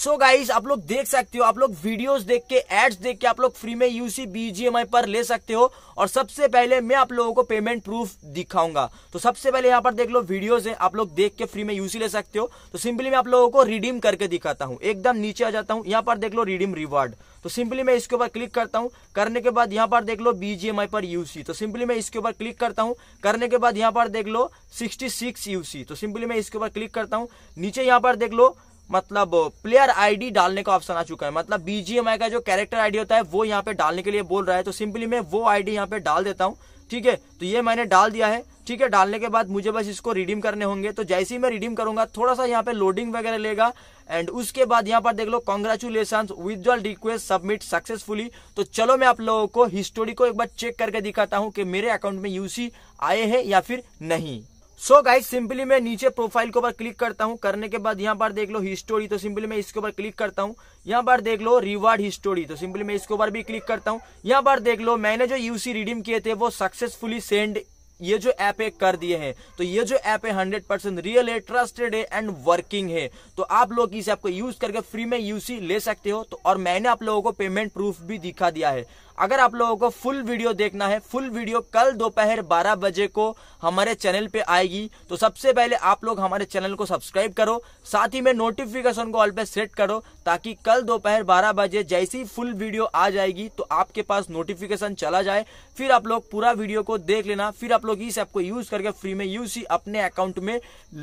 so guys आप लोग देख सकते हो आप लोग वीडियोस देख के एड्स देख के आप लोग फ्री में यूसी बीजीएमआई पर ले सकते हो और सबसे पहले मैं आप लोगों को पेमेंट प्रूफ दिखाऊंगा तो सबसे पहले यहाँ पर देख लो वीडियोस है आप लोग देख के फ्री में यूसी ले सकते हो तो सिंपली मैं आप लोगों को रिडीम करके दिखाता हूँ एकदम नीचे आ जाता हूँ यहाँ पर देख लो रिडीम रिवार्ड तो सिंपली मैं इसके ऊपर क्लिक करता हूँ करने के बाद यहाँ पर देख लो बीजीएमआई पर यूसी तो सिंपली मैं इसके ऊपर क्लिक करता हूँ करने के बाद यहाँ पर देख लो सिक्सटी सिक्स यूसी तो सिंपली मैं इसके ऊपर क्लिक करता हूँ नीचे यहाँ पर देख लो मतलब प्लेयर आईडी डालने का ऑप्शन आ चुका है मतलब बीजीएमआई का जो कैरेक्टर आईडी होता है वो यहाँ पे डालने के लिए बोल रहा है तो सिंपली मैं वो आईडी यहाँ पे डाल देता हूँ ठीक है तो ये मैंने डाल दिया है ठीक है डालने के बाद मुझे बस इसको रिडीम करने होंगे तो जैसे ही मैं रिडीम करूंगा थोड़ा सा यहाँ पे लोडिंग वगैरह लेगा एंड उसके बाद यहाँ पर देख लो congratulation withdrawal request submit successfully तो चलो मैं आप लोगों को हिस्टोरी को एक बार चेक करके दिखाता हूँ कि मेरे अकाउंट में यूसी आए हैं या फिर नहीं सो गाइस सिंपली मैं नीचे प्रोफाइल के ऊपर क्लिक करता हूँ करने के बाद यहाँ पर देख लो हिस्टोरी तो सिंपली मैं इसके ऊपर क्लिक करता हूँ यहाँ पर देख लो रिवार्ड हिस्टोरी तो सिंपली मैं इसके ऊपर भी क्लिक करता हूँ यहाँ पर देख लो मैंने जो यूसी रिडीम किए थे वो सक्सेसफुली सेंड ये जो ऐप है कर दिए हैं तो ये जो ऐप है हंड्रेड परसेंट रियल है ट्रस्टेड है एंड वर्किंग है तो आप लोग इस ऐप को यूज करके फ्री में यूसी ले सकते हो तो और मैंने आप लोगों को पेमेंट प्रूफ भी दिखा दिया है अगर आप लोगों को फुल वीडियो देखना है फुल वीडियो कल दोपहर बारह बजे को हमारे चैनल पे आएगी तो सबसे पहले आप लोग हमारे चैनल को सब्सक्राइब करो साथ ही में नोटिफिकेशन को ऑल पे सेट करो ताकि कल दोपहर बारह बजे जैसी फुल वीडियो आ जाएगी तो आपके पास नोटिफिकेशन चला जाए फिर आप लोग पूरा वीडियो को देख लेना फिर आप लोग इस ऐप को यूज करके फ्री में यूज ही अपने अकाउंट में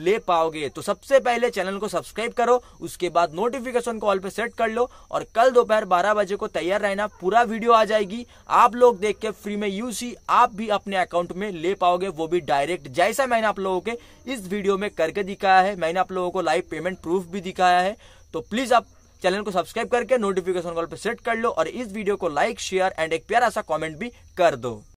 ले पाओगे तो सबसे पहले चैनल को सब्सक्राइब करो उसके बाद नोटिफिकेशन को ऑल पे सेट कर लो और कल दोपहर बारह बजे को तैयार रहना पूरा वीडियो आ जाएगी मिलेगी आप लोग देख के फ्री में यूसी आप भी अपने अकाउंट में ले पाओगे वो भी डायरेक्ट जैसा मैंने आप लोगों के इस वीडियो में करके दिखाया है मैंने आप लोगों को लाइव पेमेंट प्रूफ भी दिखाया है तो प्लीज आप चैनल को सब्सक्राइब करके नोटिफिकेशन कॉल पर सेट कर लो और इस वीडियो को लाइक शेयर एंड एक प्यारा सा कॉमेंट भी कर दो